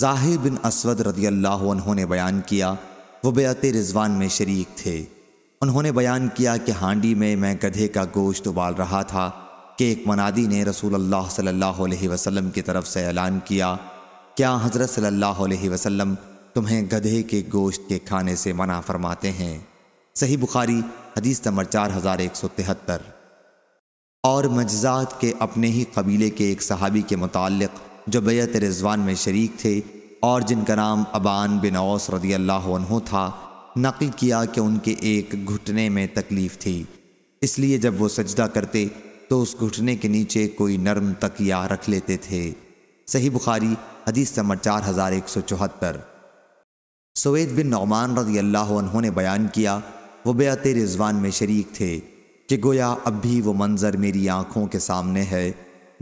जाहिर बिन असवद रदी अल्लाह उन्होंने बयान किया वो बेत रिजवान में शरीक थे उन्होंने बयान किया कि हांडी में मैं गधे का गोश्त उबाल रहा था कि एक मनादी ने रसूल अल्लाह सल्लल्लाहु अलैहि वसल्लम की तरफ से ऐलान किया क्या हज़रत सल्लल्लाहु अलैहि वसल्लम तुम्हें गधे के गोश्त के खाने से मना फरमाते हैं सही बुखारी हदीस नंबर चार हज़ार एक सौ तिहत्तर और मजजात के अपने ही कबीले के एक सहाबी के मुतक़ जो बैत रिजवान में शरीक थे और जिनका नाम अबान बिन औस रदी अल्लाह था नकल किया कि उनके एक घुटने में तकलीफ़ थी इसलिए जब वो सजदा करते तो उस घुटने के नीचे कोई नरम तकिया रख लेते थे सही बुखारी हदीस नंबर चार हज़ार एक सौ चौहत्तर सवेद बिन नौमान रदी अल्लाह ने बयान किया वो बेत रिजवान में शरीक थे कि गोया अब भी वो मंज़र मेरी आँखों के सामने है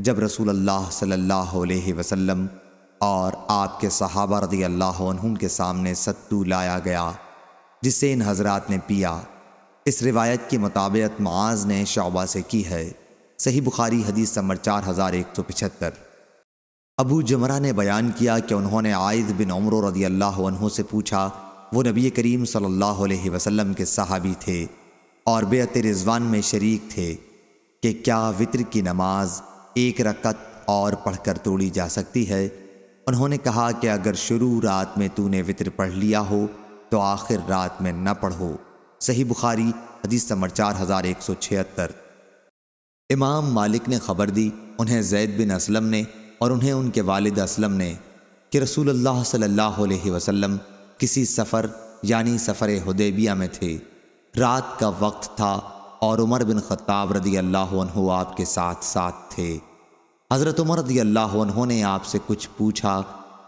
जब रसूल अल्लाह सल्लल्लाहु अलैहि वसल्लम और आपके सहाबा रदी अल्लाह के सामने सत्तू लाया गया जिसे इन हजरात ने पिया इस रिवायत की मुताबियत माज ने शौबा से की है सही बुखारी हदीस नंबर चार हज़ार एक सौ पिछहत्तर अबू जमरा ने बयान किया कि उन्होंने आयद बिन उमर रदी अल्लाह से पूछा वो नबी करीम सल्लल्लाहु अलैहि वसल्लम के सहाबी थे और बेत रिजवान में शरीक थे कि क्या वितर की नमाज़ एक रकत और पढ़कर तोड़ी जा सकती है उन्होंने कहा कि अगर शुरू रात में तूने वितर पढ़ लिया हो तो आखिर रात में न पढ़ो सही बुखारी हदीस नंबर चार हज़ार एक सौ छिहत्तर इमाम मालिक ने खबर दी उन्हें जैद बिन असलम ने और उन्हें उनके वालिद असलम ने कि रसूल अल्लाह सल्लल्लाहु अलैहि वसल्लम किसी सफ़र यानी सफ़र हदेबिया में थे रात का वक्त था और उमर बिन ख़त्ताब रदी अल्लाह आपके साथ साथ थे हज़रत उमर रदी अल्लाह ने आपसे कुछ पूछा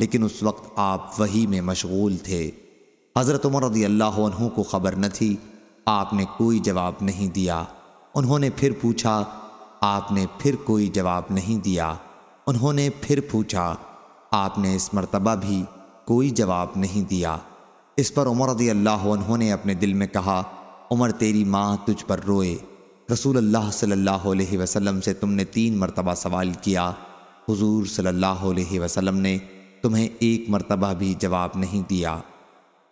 लेकिन उस वक्त आप वही में मशगूल थे हज़रत उमर रदी अल्लाह को ख़बर न थी आपने कोई जवाब नहीं दिया उन्होंने फिर पूछा आपने फिर कोई जवाब नहीं दिया उन्होंने फिर पूछा आपने इस मरतबा भी कोई जवाब नहीं दिया इस पर उमर रदी अल्लाह ने अपने दिल में कहा उमर तेरी माँ तुझ पर रोए रसूल अल्लाह सल्लल्लाहु अलैहि वसल्लम से तुमने तीन मरतबा सवाल किया हुजूर सल्लल्लाहु अलैहि वसल्लम ने तुम्हें एक मरतबा भी जवाब नहीं दिया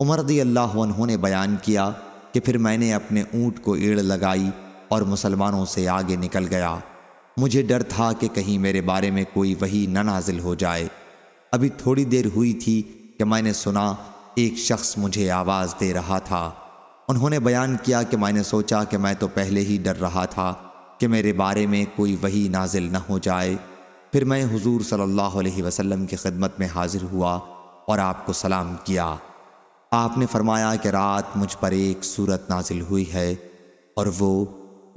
उमर दी अल्लाह ने बयान किया कि फिर मैंने अपने ऊँट को एड़ लगाई और मुसलमानों से आगे निकल गया मुझे डर था कि कहीं मेरे बारे में कोई वही न नाजिल हो जाए अभी थोड़ी देर हुई थी कि मैंने सुना एक शख्स मुझे आवाज़ दे रहा था उन्होंने बयान किया कि मैंने सोचा कि मैं तो पहले ही डर रहा था कि मेरे बारे में कोई वही नाजिल न हो जाए फिर मैं हुजूर सल्लल्लाहु अलैहि वसल्लम की खिदमत में हाजिर हुआ और आपको सलाम किया आपने फरमाया कि रात मुझ पर एक सूरत नाजिल हुई है और वो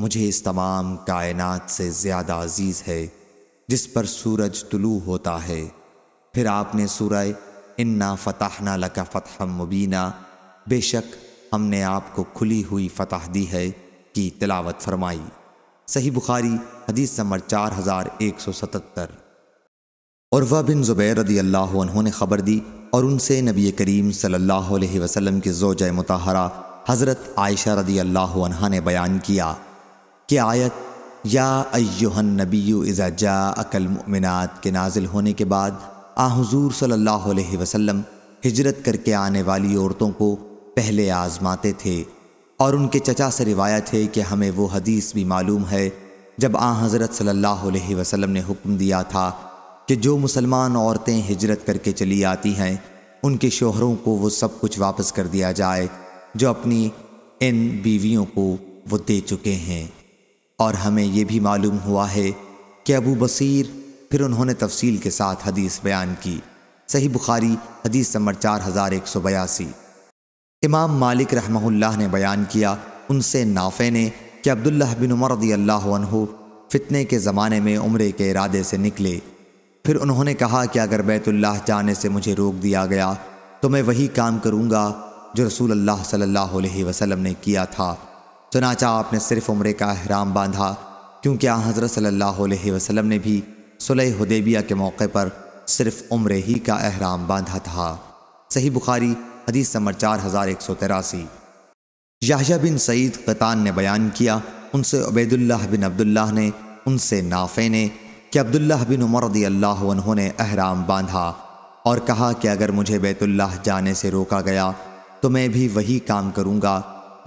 मुझे इस तमाम कायनात से ज़्यादा अजीज़ है जिस पर सूरज तुलू होता है फिर आपने सूरह इन्ना फ़तहना लका फ़तह मुबीना बेशक हमने आपको खुली हुई फतह दी है की तिलावत फरमाई सही बुखारी हदीस नंबर चार हज़ार एक सौ सतहत्तर और वह बिन ज़ुबैर रदी अल्लाह ने ख़बर दी और उनसे नबी करीम सल्लल्लाहु अलैहि वसल्लम के जोज मुताहरा हज़रत आयशा रदी अल्लाह ने बयान किया कि आयत या अयोहन नबी इज़ा मुमिनात के नाजिल होने के बाद आ हजूर सल्लल्लाहु अलैहि वसल्लम हिजरत करके आने वाली औरतों को पहले आजमाते थे और उनके चचा से रिवायत है कि हमें वो हदीस भी मालूम है जब आ हज़रत सल्लल्लाहु अलैहि वसल्लम ने हुक्म दिया था कि जो मुसलमान औरतें हिजरत करके चली आती हैं उनके शोहरों को वो सब कुछ वापस कर दिया जाए जो अपनी इन बीवियों को वो दे चुके हैं और हमें ये भी मालूम हुआ है कि अबू बसीर फिर उन्होंने तफसील के साथ हदीस बयान की सही बुखारी हदीस नंबर चार हज़ार एक सौ बयासी इमाम मालिक रहमहुल्लाह ने बयान किया उनसे नाफे ने कि अब्दुल्ला बिन उमर रदी अल्लाह फ़ितने के ज़माने में उमरे के इरादे से निकले फिर उन्होंने कहा कि अगर बैतुल्लाह जाने से मुझे रोक दिया गया तो मैं वही काम करूँगा जो रसूल अल्लाह सल्लल्लाहु अलैहि वसल्लम ने किया था चनाचा आपने सिर्फ उमरे का अहराम बांधा क्योंकि आ हज़रत सल्लल्लाहु अलैहि वसल्लम ने भी सुलह हदेबिया के मौके पर सिर्फ उम्र ही का अहराम बांधा था सही बुखारी हदीस नंबर चार हज़ार एक सौ तिरासी याहिया बिन सईद कतान ने बयान किया उनसे उबैदुल्लाह बिन अब्दुल्लाह ने उनसे नाफे ने कि अब्दुल्लाह बिन उमर रदी अल्लाह ने अहराम बांधा और कहा कि अगर मुझे बैतुल्लाह जाने से रोका गया तो मैं भी वही काम करूँगा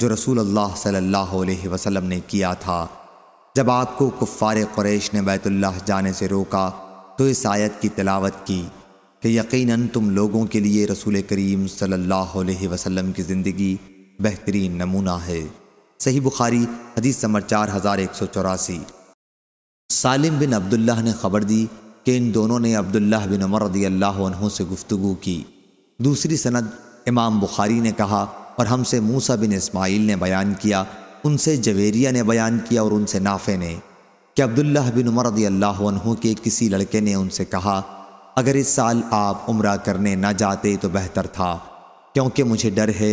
जो रसूल अल्लाह सल्लल्लाहु अलैहि वसल्लम ने किया था जब आपको कुफ़ार क्रैश ने बैतुल्लाह जाने से रोका तो इस आयत की तिलावत की कि यकीनन तुम लोगों के लिए रसूल करीम सल्लल्लाहु अलैहि वसल्लम की ज़िंदगी बेहतरीन नमूना है सही बुखारी हदीस नंबर चार हज़ार एक सौ चौरासी सालिम बिन अब्दुल्लाह ने खबर दी कि इन दोनों ने अब्दुल्लाह बिन उमर रदी अल्लाह से गुफ्तु की दूसरी सनद इमाम बुखारी ने कहा और हमसे मूसा बिन इस्माइल ने बयान किया उनसे जवेरिया ने बयान किया और उनसे नाफे ने कि अब्दुल्लाह बिन उमर रदी अल्लाह के किसी लड़के ने उनसे कहा अगर इस साल आप उम्र करने ना जाते तो बेहतर था क्योंकि मुझे डर है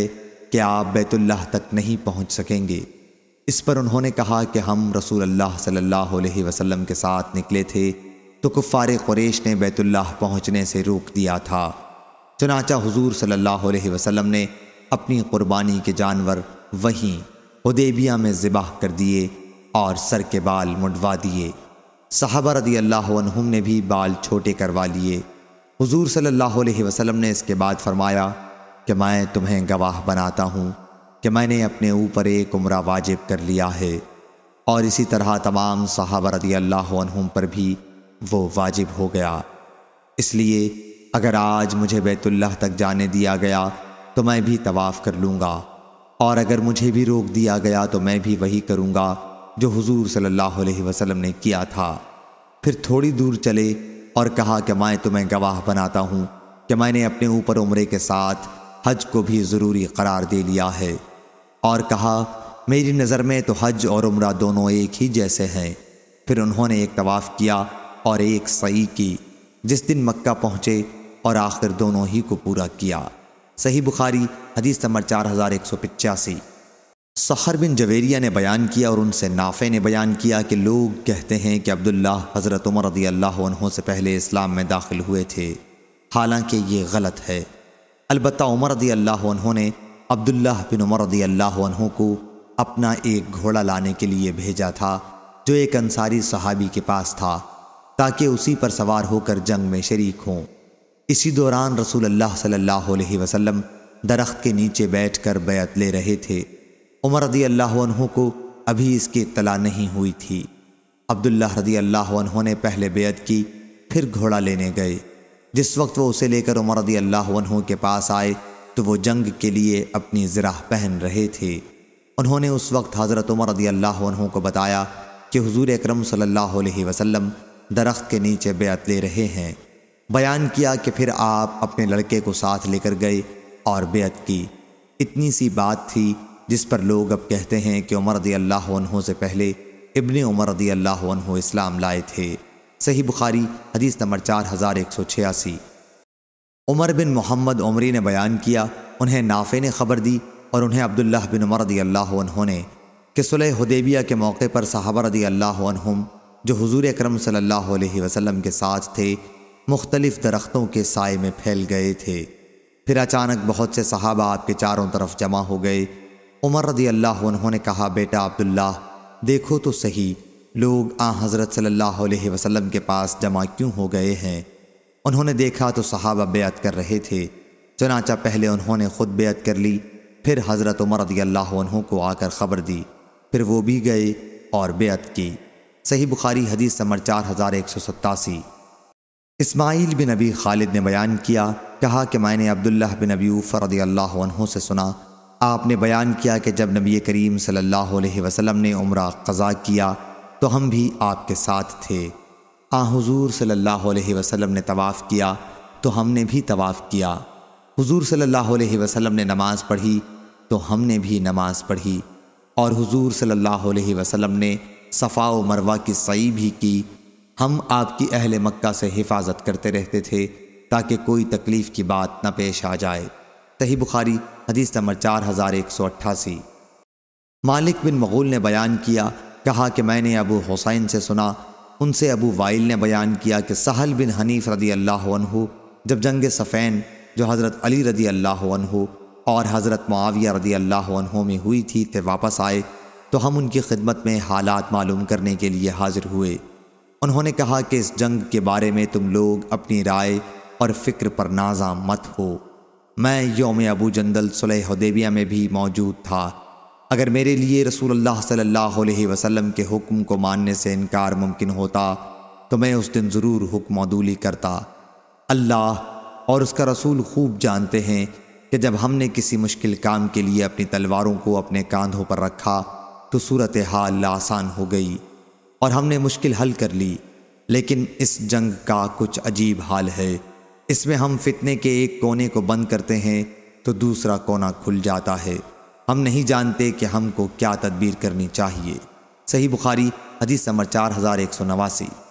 कि आप बैतुल्लाह तक नहीं पहुंच सकेंगे इस पर उन्होंने कहा कि हम रसूल अल्लाह सल्लल्लाहु अलैहि वसल्लम के साथ निकले थे तो कुफ़ार क्रेश ने बैतुल्लाह पहुंचने से रोक दिया था चनाचा हुजूर सल्लल्लाहु अलैहि वसल्लम ने अपनी कुर्बानी के जानवर वहीं उदेबिया में ज़िबाह कर दिए और सर के बाल मुंडवा दिए साहबा रदी अल्लाह ने भी बाल छोटे करवा लिए हुजूर सल्लल्लाहु अलैहि वसल्लम ने इसके बाद फरमाया कि मैं तुम्हें गवाह बनाता हूँ कि मैंने अपने ऊपर एक उम्र वाजिब कर लिया है और इसी तरह तमाम साहबा रदी अल्लाह पर भी वो वाजिब हो गया इसलिए अगर आज मुझे बैतुल्लाह तक जाने दिया गया तो मैं भी तवाफ़ कर लूँगा और अगर मुझे भी रोक दिया गया तो मैं भी वही करूँगा जो हुजूर सल्लल्लाहु अलैहि वसल्लम ने किया था फिर थोड़ी दूर चले और कहा कि मैं तुम्हें गवाह बनाता हूँ कि मैंने अपने ऊपर उम्र के साथ हज को भी ज़रूरी करार दे लिया है और कहा मेरी नज़र में तो हज और उम्र दोनों एक ही जैसे हैं फिर उन्होंने एक तवाफ़ किया और एक सई की जिस दिन मक्का पहुँचे और आखिर दोनों ही को पूरा किया सही बुखारी हदीस नंबर चार हज़ार एक सौ पिचासी सहर बिन जवेरिया ने बयान किया और उनसे नाफे ने बयान किया कि लोग कहते हैं कि अब्दुल्ला हज़रत उमर रदी अल्लाह से पहले इस्लाम में दाखिल हुए थे हालांकि ये गलत है अलबत् उमर रदी अल्लाह ने अब्दुल्ला बिन उमर रदी अल्लाह को अपना एक घोड़ा लाने के लिए भेजा था जो एक अंसारी सहाबी के पास था ताकि उसी पर सवार होकर जंग में शरीक हों इसी दौरान रसूल अल्लाह सल्लल्लाहु अलैहि दरख्त के नीचे बैठ कर बैत ले रहे थे उमर रदी अल्लाह को अभी इसकी इतला नहीं हुई थी अब्दुल्ला रदी अल्लाह ने पहले बेयत की फिर घोड़ा लेने गए जिस वक्त वो उसे लेकर उमर रदी अल्लाह के पास आए तो वो जंग के लिए अपनी ज़राह पहन रहे थे उन्होंने उस वक्त हज़रत उमर रदी अल्लाह को बताया कि हजूर अक्रम सल्लल्लाहु दरख्त के नीचे बेत ले रहे हैं बयान किया कि फिर आप अपने लड़के को साथ लेकर गए और बेत की इतनी सी बात थी जिस पर लोग अब कहते हैं कि उमर रदी अल्लाह से पहले इबन उमर रदी अल्लाह इस्लाम लाए थे सही बुखारी हदीस नंबर चार हज़ार एक सौ छियासी उमर बिन मोहम्मद उमरी ने बयान किया उन्हें नाफे ने खबर दी और उन्हें अब्दुल्ला बिन उमर रदी अल्लाह ने कि सुलह हदेबिया के मौके पर साहबा रदी अल्लाह जो हजूर अक्रम सल्लल्लाहु वसलम के साथ थे मुख्तलिफ़ दरख्तों के साय में फैल गए थे फिर अचानक बहुत से सहाबा आपके चारों तरफ जमा हो गए उमर रदी अल्लाह उन्होंने कहा बेटा अब्दुल्ला देखो तो सही लोग आ हज़रत सल्लल्लाहु अलैहि वसल्लम के पास जमा क्यों हो गए हैं उन्होंने देखा तो सहाबा बेत कर रहे थे चनाचा पहले उन्होंने ख़ुद बेत कर ली फिर हज़रत उमर रदी अल्लाह को आकर ख़बर दी फिर वो भी गए और बेत की सही बुखारी हदीस समर चार हज़ार एक सौ सत्तासी इसमाइल बिन नबी खालिद ने बयान किया कहा कि मैंने अब्दुल्ला बिन नबी रदी अल्लाह से सुना आपने बयान किया कि जब नबी करीम सल्लल्लाहु अलैहि वसल्लम ने उम्र क़ज़ा किया तो हम भी आपके साथ थे आ हाँ, हजूर सल्लल्लाहु अलैहि वसल्लम ने तवाफ़ किया तो हमने भी तवाफ़ किया हुजूर सल्लल्लाहु अलैहि वसल्लम ने नमाज़ पढ़ी तो हमने भी नमाज़ पढ़ी और हुजूर सल्लल्लाहु अलैहि वसल्लम ने सफ़ा व मरवा की सई भी की हम आपकी अहल मक्का से हिफाजत करते रहते थे ताकि कोई तकलीफ़ की बात न पेश आ जाए तही बुखारी हदीस नंबर चार हज़ार एक सौ अट्ठासी मालिक बिन मगूल ने बयान किया कहा कि मैंने अबू हुसैन से सुना उनसे अबू वाइल ने बयान किया कि सहल बिन हनीफ रदी अल्लाह जब जंग सफ़ैन जो हज़रत अली रदी अल्लाह और हज़रत मुआविया रदी अल्लाह में हुई थी थे वापस आए तो हम उनकी खिदमत में हालात मालूम करने के लिए हाजिर हुए उन्होंने कहा कि इस जंग के बारे में तुम लोग अपनी राय और फ़िक्र पर नाजा मत हो मैं योम अबू जंदल सुलहदेबिया में भी मौजूद था अगर मेरे लिए रसूल अल्लाह सल्लल्लाहु अलैहि वसल्लम के हुक्म को मानने से इनकार मुमकिन होता तो मैं उस दिन ज़रूर हुक्म अदूली करता अल्लाह और उसका रसूल खूब जानते हैं कि जब हमने किसी मुश्किल काम के लिए अपनी तलवारों को अपने कांधों पर रखा तो सूरत हाल आसान हो गई और हमने मुश्किल हल कर ली लेकिन इस जंग का कुछ अजीब हाल है इसमें हम फितने के एक कोने को बंद करते हैं तो दूसरा कोना खुल जाता है हम नहीं जानते कि हमको क्या तदबीर करनी चाहिए सही बुखारी हदीस नंबर चार हज़ार एक सौ नवासी